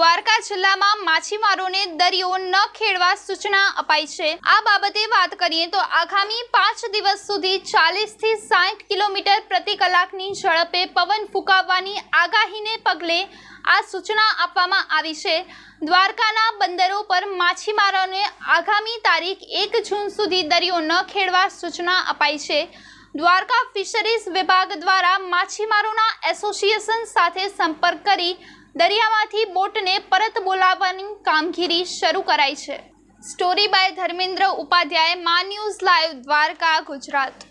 દ્વારકા જિલ્લામાં માછીમારોને દરિયો ન ખેડવા સૂચના અપાઈ છે આ બાબતે વાત કરીએ તો આગામી પાંચ દિવસ સુધી ચાલીસથી સાઠ કિલોમીટર પ્રતિ કલાકની ઝડપે પવન ફૂંકાવવાની આગાહીને પગલે આ સૂચના આપવામાં આવી છે દ્વારકાના બંદરો પર માછીમારોને આગામી તારીખ એક જૂન સુધી દરિયો ન ખેડવા સૂચના અપાઈ છે દ્વારકા ફિશરીઝ વિભાગ દ્વારા માછીમારોના એસોસિએશન સાથે સંપર્ક કરી દરિયામાંથી બોટને પરત બોલાવવાની કામગીરી શરૂ કરાઈ છે સ્ટોરી બાય ધર્મેન્દ્ર ઉપાધ્યાય માન્યુઝ ન્યૂઝ લાઈવ દ્વારકા ગુજરાત